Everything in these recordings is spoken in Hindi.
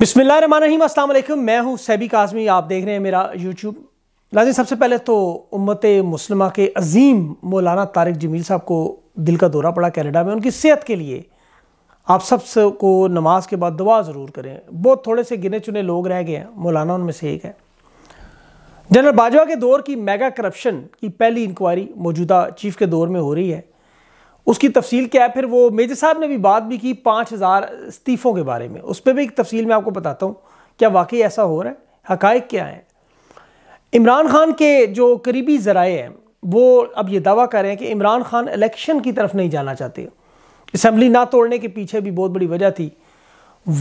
बिस्मिल्लाम असल मैं हूं सैबी काजमी आप देख रहे हैं मेरा यूट्यूब लाजिम सबसे पहले तो उम्मत मुस्लिमा के अजीम मौलाना तारिक जमील साहब को दिल का दौरा पड़ा कैनेडा में उनकी सेहत के लिए आप सब को नमाज के बाद दुआ ज़रूर करें बहुत थोड़े से गिने चुने लोग रह गए हैं मौलाना उनमें से एक है जनरल बाजवा के दौर की मेगा करप्शन की पहली इंक्वायरी मौजूदा चीफ के दौर में हो रही है उसकी तफसील क्या है फिर वो मेजर साहब ने भी बात भी की पाँच हज़ार इस्तीफ़ों के बारे में उस पर भी एक तफसील मैं आपको बताता हूँ क्या वाकई ऐसा हो रहा है हकायक क्या है इमरान खान के जो करीबी ज़राए हैं वो अब ये दावा कर रहे हैं कि इमरान खान इलेक्शन की तरफ नहीं जाना चाहते इसम्बली ना तोड़ने के पीछे भी बहुत बड़ी वजह थी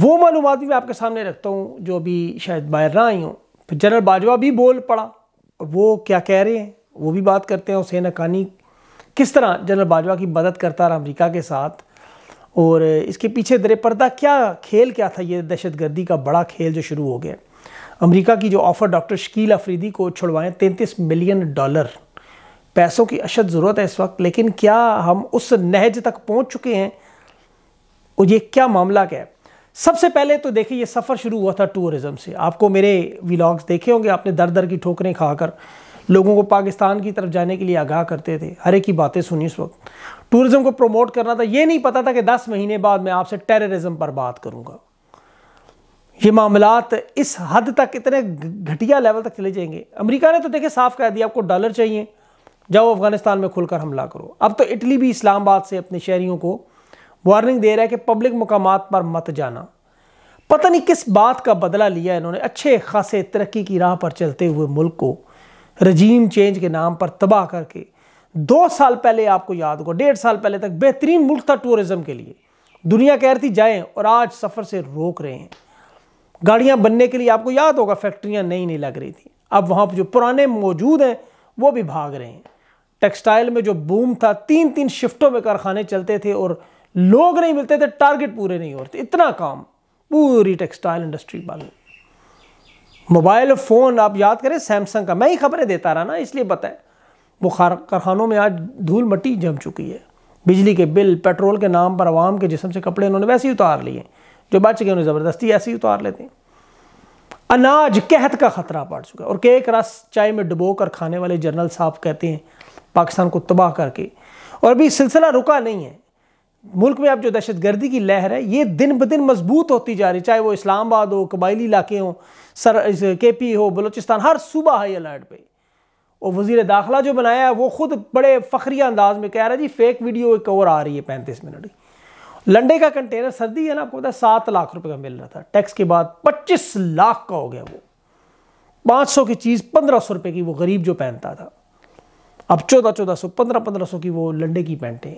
वो मालूम भी मैं आपके सामने रखता हूँ जो अभी शायद बाहर ना आई हूँ फिर जनरल बाजवा भी बोल पड़ा वो क्या कह रहे हैं वो भी बात करते हैं हुसैन अकानी किस तरह जनरल बाजवा की मदद करता रहा अमरीका के साथ और इसके पीछे दरेपर्दा क्या खेल क्या था ये दहशत गर्दी का बड़ा खेल जो शुरू हो गया अमेरिका की जो ऑफ़र डॉक्टर शकील अफरीदी को छुड़वाएं तैंतीस मिलियन डॉलर पैसों की अशद ज़रूरत है इस वक्त लेकिन क्या हम उस नहज तक पहुंच चुके हैं और ये क्या मामला क्या है सबसे पहले तो देखिए ये सफ़र शुरू हुआ था टूरिज़म से आपको मेरे व्लॉग्स देखे होंगे आपने दर दर की ठोकरें खाकर लोगों को पाकिस्तान की तरफ जाने के लिए आगाह करते थे हर एक की बातें सुनी उस वक्त टूरिज़्म को प्रमोट करना था ये नहीं पता था कि दस महीने बाद मैं आपसे टेररिज्म पर बात करूँगा ये मामलात इस हद तक इतने घटिया लेवल तक चले जाएंगे अमेरिका ने तो देखे साफ कह दिया आपको डॉलर चाहिए जाओ अफगानिस्तान में खुलकर हमला करो अब तो इटली भी इस्लामाबाद से अपने शहरीों को वार्निंग दे रहा है कि पब्लिक मकाम पर मत जाना पता नहीं किस बात का बदला लिया इन्होंने अच्छे खासे तरक्की की राह पर चलते हुए मुल्क को रजीम चेंज के नाम पर तबाह करके दो साल पहले आपको याद होगा डेढ़ साल पहले तक बेहतरीन मुल्क था टूरिज़्म के लिए दुनिया कह रही थी जाएँ और आज सफ़र से रोक रहे हैं गाड़ियाँ बनने के लिए आपको याद होगा फैक्ट्रियाँ नई नहीं लग रही थी अब वहाँ पर जो पुराने मौजूद हैं वो भी भाग रहे हैं टेक्सटाइल में जो बूम था तीन तीन शिफ्टों में कारखाने चलते थे और लोग नहीं मिलते थे टारगेट पूरे नहीं होते इतना काम पूरी टेक्सटाइल इंडस्ट्री बंद मोबाइल फ़ोन आप याद करें सैमसंग का मैं ही खबरें देता रहा ना इसलिए बताएं वो कारखानों में आज धूल मट्टी जम चुकी है बिजली के बिल पेट्रोल के नाम पर आवाम के जिसम से कपड़े उन्होंने वैसे ही उतार लिए जो बच गए उन्हें ज़बरदस्ती ऐसे ही उतार लेते हैं अनाज कहत का ख़तरा पड़ चुका है और केक रस चाय में डुबो कर खाने वाले जनरल साहब कहते हैं पाकिस्तान को तबाह करके और अभी सिलसिला रुका नहीं है मुल्क में अब जो दहशतगर्दी की लहर है ये दिन ब दिन मजबूत होती जा रही चाहे वो इस्लामाबाद हो कबायली इलाके हों सर के पी हो बलोचिस्तान हर सूबा हाई अलर्ट पर और वजीर दाखिला जो बनाया है वो खुद बड़े फखरिया अंदाज में कह रहा है जी फेक वीडियो एक और आ रही है पैंतीस मिनट की लंडे का कंटेनर सर्दी है ना आपको पता है सात लाख रुपए का मिल रहा था टैक्स के बाद पच्चीस लाख का हो गया वो पाँच सौ की चीज़ पंद्रह सौ रुपये की वो गरीब जो पहनता था अब चौदह चौदह सौ पंद्रह पंद्रह सौ की वो लंडे की पैंटें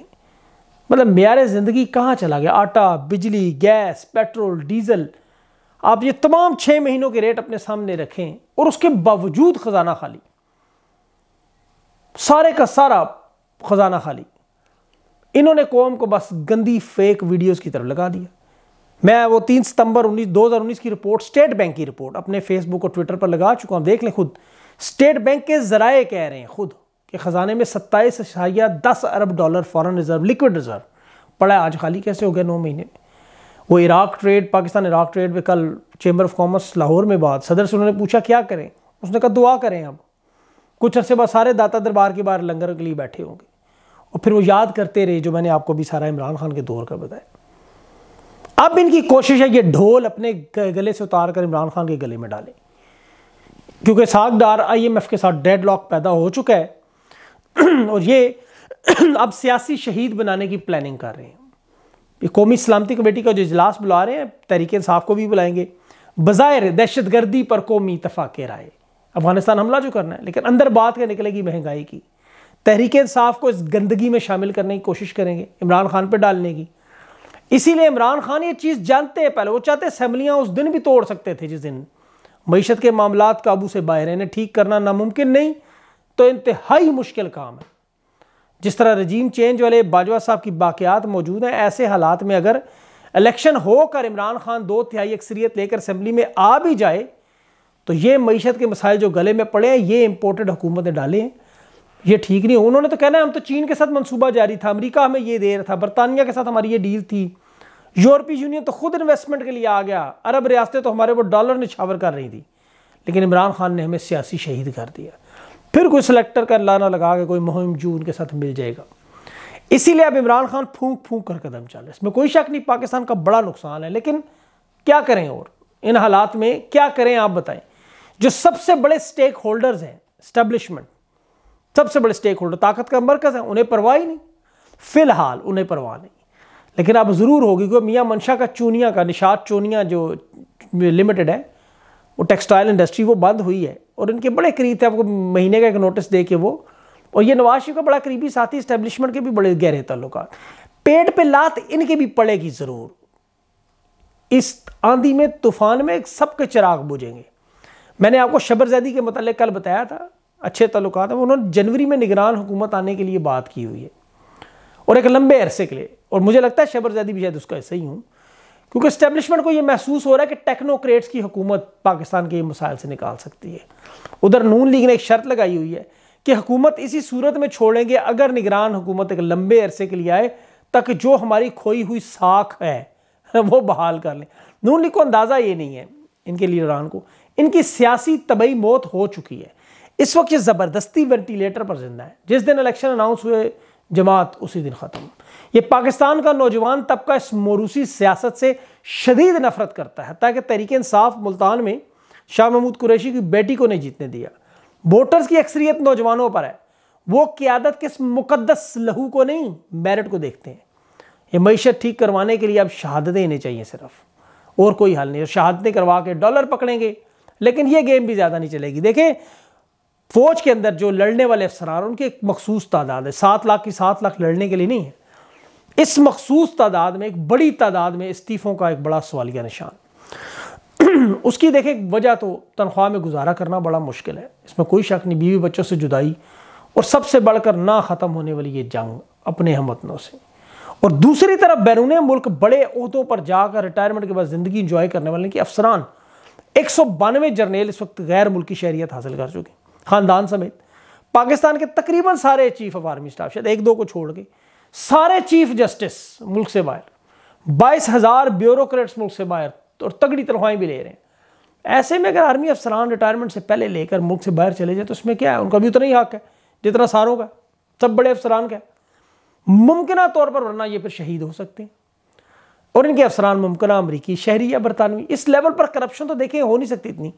मतलब मैार ज़िंदगी कहाँ चला गया आटा बिजली गैस पेट्रोल डीजल आप ये तमाम छः महीनों के रेट अपने सामने रखें और उसके बावजूद ख़जाना खाली सारे का सारा ख़जाना खाली इन्होंने कौम को बस गंदी फेक वीडियोस की तरफ लगा दिया मैं वो तीन सितंबर उन्नीस दो हज़ार उन्नीस की रिपोर्ट स्टेट बैंक की रिपोर्ट अपने फेसबुक और ट्विटर पर लगा चुका हूँ देख लें खुद स्टेट बैंक के ज़राए कह रहे हैं खुद कि ख़जाने में सत्ताईस अशाया दस अरब dollar foreign reserve liquid reserve पड़ा आज खाली कैसे हो गया नौ महीने वो Iraq trade Pakistan Iraq trade पर कल चेंबर ऑफ कॉमर्स लाहौर में बात सदर से उन्होंने पूछा क्या करें उसने कहा दुआ करें अब कुछ अरसे बाद सारे दाता दरबार के बाहर लंगर के लिए बैठे होंगे और फिर वो याद करते रहे जो मैंने आपको भी सारा इमरान खान के दौर का बताया अब इनकी कोशिश है ये ढोल अपने गले से उतार कर इमरान खान के गले में डालें क्योंकि सागदार एफ के साथ डेड लॉक पैदा हो चुका है और ये अब सियासी शहीद बनाने की प्लानिंग कर रहे हैं ये कौमी सलामती कमेटी का जो इजलास बुला रहे हैं तहरीक इंसाफ को भी बुलाएंगे बज़ाहिर दहशत गर्दी पर कौमी इतफाक़ राय अफगानिस्तान हमला जो करना है लेकिन अंदर बात क्या निकलेगी महंगाई की तहरीक इंसाफ को इस गंदगी में शामिल करने की कोशिश करेंगे इमरान खान पर डालने की इसीलिए इमरान खान ये चीज़ जानते हैं पहले वो चाहते असम्बलियाँ उस दिन भी तोड़ सकते थे जिस दिन मीशत के मामला काबू से बाहर इन्हें ठीक करना नामुमकिन नहीं तो इंतहाई मुश्किल काम है जिस तरह रजीम चेंज वाले बाजवा साहब की बाक़ियात मौजूद हैं ऐसे हालात में अगर इलेक्शन होकर इमरान खान दो तिहाई अक्सरियत लेकर असम्बली में आ भी जाए तो ये मीशत के मसाइल जो गले में पड़े हैं ये इम्पोर्टेड हुकूमत ने डाले हैं ये ठीक नहीं उन्होंने तो कहना है हम तो चीन के साथ मनसूबा जारी था अमेरिका हमें ये दे रहा था बरतानिया के साथ हमारी ये डील थी यूरोपीय यूनियन तो खुद इन्वेस्टमेंट के लिए आ गया अरब रियासतें तो हमारे वो डॉलर निछावर कर रही थी लेकिन इमरान खान ने हमें सियासी शहीद कर दिया फिर कोई सिलेक्टर का लाना लगा के कोई मुहिम जू उनके साथ मिल जाएगा इसीलिए अब इमरान खान फूंक फूंक कर कदम चल रहे इसमें कोई शक नहीं पाकिस्तान का बड़ा नुकसान है लेकिन क्या करें और इन हालात में क्या करें आप बताएं जो सबसे बड़े स्टेक होल्डर्स हैं स्टैब्लिशमेंट सबसे बड़े स्टेक होल्डर ताकत का मरकज है उन्हें परवाह ही नहीं फिलहाल उन्हें परवाह नहीं लेकिन अब ज़रूर होगी क्योंकि मियाँ मंशा का चूनिया का निषाद चूनिया जो लिमिटेड है वो टेक्सटाइल इंडस्ट्री वो बंद हुई है और इनके बड़े करीब थे आपको महीने का एक नोटिस दे के वो और ये नवाज शरीफ का बड़ा करीबी साथी इस्टेब्लिशमेंट के भी बड़े गहरे तल्लुक पेट पे लात इनके भी पड़ेगी ज़रूर इस आंधी में तूफान में सबके चिराग बुझेंगे मैंने आपको जैदी के मतलब कल बताया था अच्छे तल्लुक हैं उन्होंने जनवरी में निगरान हुकूमत आने के लिए बात की हुई है और एक लंबे अरसे के लिए और मुझे लगता है जैदी भी शायद उसका ऐसा ही हूँ क्योंकि इस्टेब्लिशमेंट को ये महसूस हो रहा है कि टेक्नोक्रेट्स की हुकूमत पाकिस्तान के ये मसाइल से निकाल सकती है उधर नून लीग ने एक शर्त लगाई हुई है कि हुकूमत इसी सूरत में छोड़ेंगे अगर निगरान हुकूमत एक लंबे अरसे के लिए आए तक जो हमारी खोई हुई साख है वो बहाल कर लें नून लीग को अंदाज़ा ये नहीं है इनके लीडरान को इनकी सियासी तबई मौत हो चुकी है इस वक्त ये ज़बरदस्ती वेंटिलेटर पर जिंदा है जिस दिन इलेक्शन अनाउंस हुए जमात उसी दिन ख़त्म ये पाकिस्तान का नौजवान तबका इस मोरूसी सियासत से शदीद नफरत करता है ताकि तहरीक इंसाफ मुल्तान में शाह महमूद कुरैशी की बेटी को नहीं जीतने दिया वोटर्स की अक्सरियत नौजवानों पर है वो क्यादत के इस मुकदस लहू को नहीं मेरिट को देखते हैं ये मीशत ठीक करवाने के लिए अब शहादतें इन्हें चाहिए सिर्फ और कोई हल नहीं और शहादतें करवा के डॉलर पकड़ेंगे लेकिन ये गेम भी ज़्यादा नहीं चलेगी देखें फौज के अंदर जो लड़ने वाले अफसरान उनकी एक मखसूस तादाद है सात लाख की सात लाख लड़ने के लिए नहीं है इस मखसूस तादाद में एक बड़ी तादाद में इस्तीफ़ों का एक बड़ा सवालिया निशान उसकी देखें वजह तो तनख्वाह में गुजारा करना बड़ा मुश्किल है इसमें कोई शक नहीं बीवी बच्चों से जुदाई और सबसे बढ़कर ना ख़त्म होने वाली ये जंग अपने हम वतनों से और दूसरी तरफ बैरून मुल्क बड़े अहदों पर जाकर रिटायरमेंट के बाद ज़िंदगी इंजॉय करने वाले कि अफसरान एक सौ बानवे जर्नेल इस वक्त गैर मुल्की शहरीत हासिल कर चुके ख़ानदान समेत पाकिस्तान के तकरीबन सारे चीफ ऑफ आर्मी स्टाफ शायद एक दो को छोड़ के सारे चीफ जस्टिस मुल्क से बाहर बाईस हज़ार ब्यूरोक्रेट्स मुल्क से बाहर और तगड़ी तनख्वाहें भी ले रहे हैं ऐसे में अगर आर्मी अफसरान रिटायरमेंट से पहले लेकर मुल्क से बाहर चले जाए तो उसमें क्या है उनका भी उतना ही हक है जितना सारों का सब बड़े अफसरान का है मुमकिन तौर पर वरना ये फिर शहीद हो सकते हैं और इनके अफसरान मुमकिन अमरीकी शहरी या बरतानवी इस लेवल पर करप्शन तो देखें हो नहीं सकती इतनी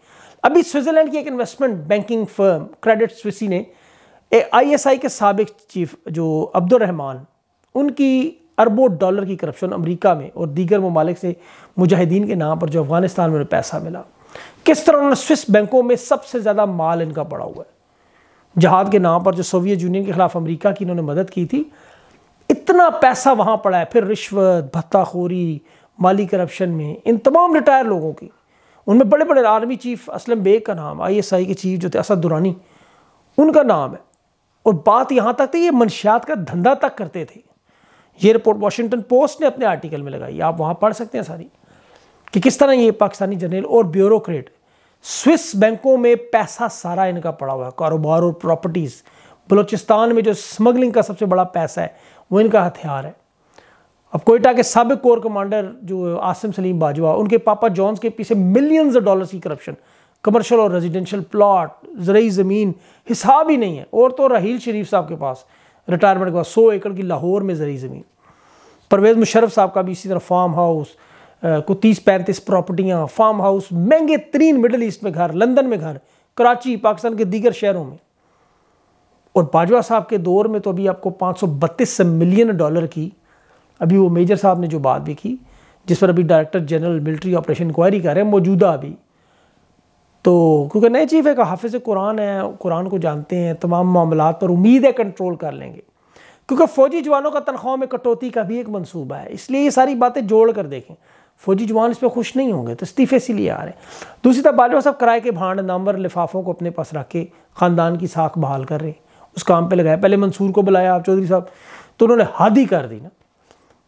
अभी स्विट्ज़रलैंड की एक investment banking firm credit Suisse ने आई एस आई के सबक चीफ जो अब्दुलरहमान उनकी अरबों डॉलर की करप्शन अमेरिका में और दीगर ममालिक से मुजाहिदीन के नाम पर जो अफगानिस्तान में पैसा मिला किस तरह उन्होंने स्विस बैंकों में सबसे ज़्यादा माल इनका पड़ा हुआ है जहाद के नाम पर जो सोवियत यूनियन के खिलाफ अमेरिका की इन्होंने मदद की थी इतना पैसा वहाँ पड़ा है फिर रिश्वत भत्ताखोरी माली करप्शन में इन तमाम रिटायर लोगों की उनमें बड़े बड़े आर्मी चीफ असलम बेग का नाम आई के चीफ जो थे असद दुरानी उनका नाम है और बात यहाँ तक थी ये मनशियात का धंधा तक करते थे ये रिपोर्ट वाशिंगटन पोस्ट ने अपने आर्टिकल में लगाई आप वहाँ पढ़ सकते हैं सारी कि किस तरह ये पाकिस्तानी जनरल और ब्यूरोक्रेट स्विस बैंकों में पैसा सारा इनका पड़ा हुआ है कारोबार और प्रॉपर्टीज़ बलोचिस्तान में जो स्मगलिंग का सबसे बड़ा पैसा है वो इनका हथियार है अब कोयटा के सबक कोर कमांडर जो आसिम सलीम बाजवा उनके पापा जॉन्स के पीछे मिलियंस डॉलर्स की करप्शन कमर्शियल और रेजिडेंशियल प्लॉट जरिए ज़मीन हिसाब ही नहीं है और तो रहील शरीफ साहब के पास रिटायरमेंट के बाद सौ एकड़ की लाहौर में जरिए ज़मीन परवेज़ मुशरफ साहब का भी इसी तरह फार्म हाउस को तीस पैंतीस प्रॉपर्टियाँ फार्म हाउस महंगे तरीन मिडल ईस्ट में घर लंदन में घर कराची पाकिस्तान के दीगर शहरों में और बाजवा साहब के दौर में तो अभी आपको पाँच सौ बत्तीस मिलियन डॉलर की अभी वो मेजर साहब ने जो बात भी की जिस पर अभी director general military operation inquiry कर रहे हैं मौजूदा अभी तो क्योंकि नए चीफ एक हाफिज़ कुरान है कुरान को जानते हैं तमाम मामला पर उम्मीद है कंट्रोल कर लेंगे क्योंकि फ़ौजी जवानों का तनख्वाह में कटौती का भी एक मंसूबा है इसलिए ये सारी बातें जोड़ कर देखें फौजी जवान इस पर खुश नहीं होंगे तो इस्तीफे लिए आ रहे हैं दूसरी तरफ बाजवा साहब किराए के भांड नामवर लिफाफों को अपने पास रख के ख़ानदान की साख बहाल कर रहे हैं उस काम पर लगाया पहले मंसूर को बुलाया आप चौधरी साहब तो उन्होंने हद ही कर दी ना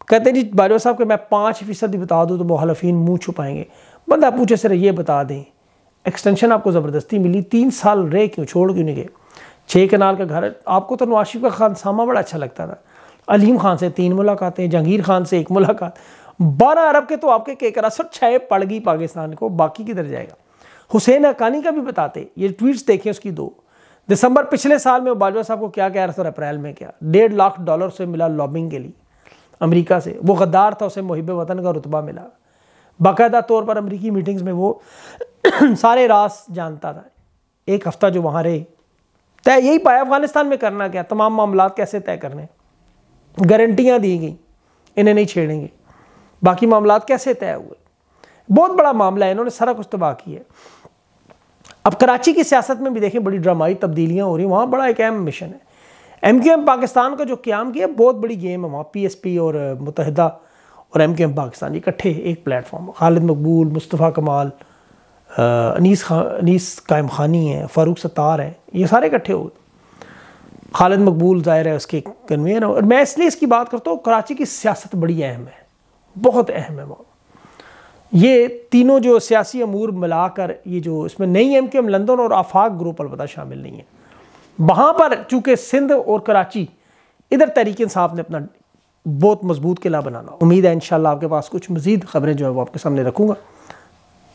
कहते हैं जी बाजवा साहब के मैं पाँच फीसद ही बता दूँ तो वो मुँह छुपाएंगे बंदा पूछे सर ये बता दें एक्सटेंशन आपको ज़बरदस्ती मिली तीन साल रहे क्यों छोड़ क्यों नहीं गए छः कनाल का घर आपको तो नवाशिफ का खान सामा बड़ा अच्छा लगता था अलीम खान से तीन मुलाकातें जहांगीर खान से एक मुलाकात बारह अरब के तो आपके के करा सर छः पड़ गई पाकिस्तान को बाकी किधर जाएगा हुसैन अकानी का भी बताते ये ट्वीट्स देखें उसकी दो दिसंबर पिछले साल में बाजवा साहब को क्या कह रहा था अप्रैल में क्या डेढ़ लाख डॉलर से मिला लॉबिंग के लिए अमेरिका से वो गद्दार था उसे मुहिब वतन का रुतबा मिला बाकायदा तौर पर अमरीकी मीटिंग्स में वो सारे रास जानता था एक हफ़्ता जो वहाँ रहे तय यही पाया अफगानिस्तान में करना क्या तमाम मामला कैसे तय करने गारंटियाँ दी गई इन्हें नहीं छेड़ेंगे बाकी मामला कैसे तय हुए बहुत बड़ा मामला है इन्होंने सारा कुछ तबाह किया अब कराची की सियासत में भी देखें बड़ी ड्रामाई तब्दीलियाँ हो रही वहाँ बड़ा एक अहम मिशन है एम क्यू एम पाकिस्तान का जो क्याम किया बहुत बड़ी गेम है वहाँ पी एस पी और मुतहदा और एम के एम पाकिस्तान इकट्ठे एक प्लेटफॉर्म खालिद मकबूल मुस्तफ़ा कमाल अनीस खा अनीस कायम खानी है फ़ारूक सत्तार हैं ये सारे इकट्ठे हो गए खालिद मकबूल ज़ाहिर है उसके कन्वीनर और मैं इसलिए इसकी बात करता हूँ कराची की सियासत बड़ी अहम है बहुत अहम है वहाँ ये तीनों जो सियासी अमूर मिलाकर ये जो इसमें नई एम के एम लंदन और आफाक ग्रुप अलबत्ता शामिल नहीं है वहाँ पर चूँकि सिंध और कराची इधर तहरीक साहब ने अपना बहुत मजबूत किला बनाना उम्मीद है इन आपके पास कुछ मज़ीद खबरें जो है वो आपके सामने रखूँगा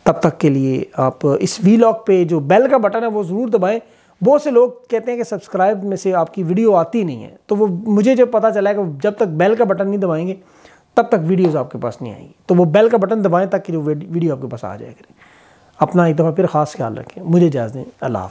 तब तक के लिए आप इस वी लॉक पर जो बेल का बटन है वो ज़रूर दबाएँ बहुत से लोग कहते हैं कि सब्सक्राइब में से आपकी वीडियो आती नहीं है तो वो मुझे जब पता चला है कि जब तक बेल का बटन नहीं दबाएंगे तब तक वीडियोस आपके पास नहीं आएंगी तो वो बेल का बटन दबाएं ताकि जो वीडियो आपके पास आ जाए करें अपना एक दफ़ा फिर ख़ास ख्याल रखें मुझे इजाज़ दें अल्लाह